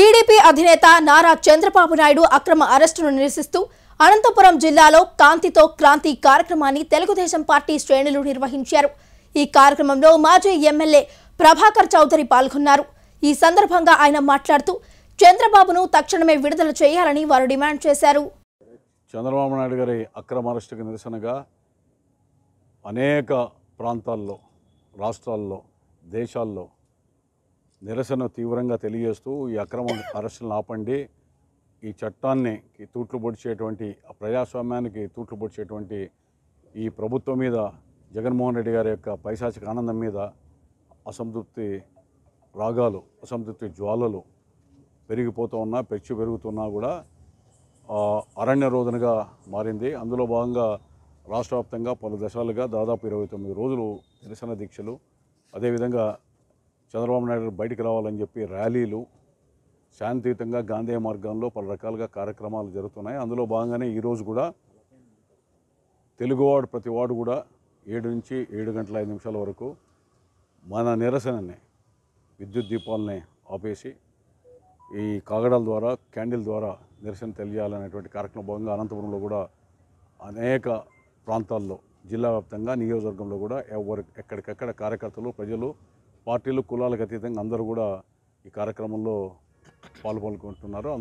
TDP అధినేత నారా చంద్రబాబు నాయుడు అక్రమ అరెస్టును నిరసిస్తూ అనంతపురం జిల్లాలో కాంతితో క్రాంతి కార్యక్రమాన్ని తెలుగుదేశం పార్టీ శ్రేణులు నిర్వహించారు ఈ కార్యక్రమంలో మాజీ ఎమ్మెల్యే ప్రభాకర్ చౌదరి పాల్గొన్నారు ఈ సందర్భంగా ఆయన మాట్లాడుతూ చంద్రబాబును తక్షణమే విడుదల చేయాలని వారు డిమాండ్ చేశారు చంద్రబాబు నాయుడు గారి అక్రమ అరెస్టుకు నిరసనగా అనేక ప్రాంతాల్లో రాష్ట్రాల్లో దేశాల్లో నిరసన తీవ్రంగా తెలియజేస్తూ ఈ అక్రమ అరెస్టులను ఆపండి ఈ చట్టాన్ని తూట్లు పొడిచేటువంటి ప్రజాస్వామ్యానికి తూట్లు పొడిచేటువంటి ఈ ప్రభుత్వం మీద జగన్మోహన్ రెడ్డి గారి యొక్క పైశాచిక ఆనందం మీద అసంతృప్తి రాగాలు అసంతృప్తి జ్వాలలు పెరిగిపోతూ ఉన్నా పెచ్చు పెరుగుతున్నా కూడా అరణ్య రోదనగా మారింది అందులో భాగంగా రాష్ట్ర వ్యాప్తంగా పలు దశాలుగా దాదాపు ఇరవై తొమ్మిది రోజులు నిరసన దీక్షలు అదేవిధంగా చంద్రబాబు నాయుడు బయటికి రావాలని చెప్పి ర్యాలీలు శాంతియుతంగా గాంధీ మార్గంలో పలు రకాలుగా కార్యక్రమాలు జరుగుతున్నాయి అందులో భాగంగానే ఈరోజు కూడా తెలుగువాడు వాడు కూడా ఏడు నుంచి ఏడు గంటల ఐదు నిమిషాల వరకు మన నిరసనని విద్యుత్ దీపాలని ఆపేసి ఈ కాగడాల ద్వారా క్యాండిల్ ద్వారా నిరసన తెలియాలనేటువంటి కార్యక్రమం భాగంగా అనంతపురంలో కూడా అనేక ప్రాంతాల్లో జిల్లా వ్యాప్తంగా నియోజకవర్గంలో కూడా ఎవరి ఎక్కడికక్కడ కార్యకర్తలు ప్రజలు పార్టీలు కులాలకు అతీతంగా అందరూ కూడా ఈ కార్యక్రమంలో పాల్పంచుకుంటున్నారు అందులో